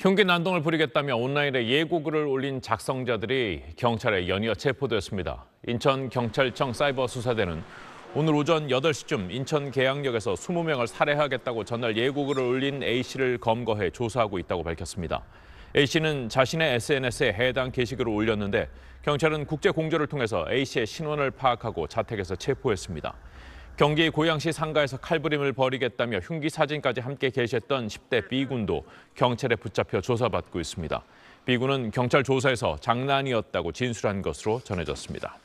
형기 난동을 부리겠다며 온라인에 예고글을 올린 작성자들이 경찰에 연이어 체포되었습니다. 인천경찰청 사이버수사대는 오늘 오전 8시쯤 인천 계양역에서 20명을 살해하겠다고 전날 예고글을 올린 A씨를 검거해 조사하고 있다고 밝혔습니다. A씨는 자신의 SNS에 해당 게시글을 올렸는데 경찰은 국제공조를 통해서 A씨의 신원을 파악하고 자택에서 체포했습니다. 경기 고양시 상가에서 칼부림을 벌이겠다며 흉기 사진까지 함께 게시했던 10대 B군도 경찰에 붙잡혀 조사받고 있습니다. B군은 경찰 조사에서 장난이었다고 진술한 것으로 전해졌습니다.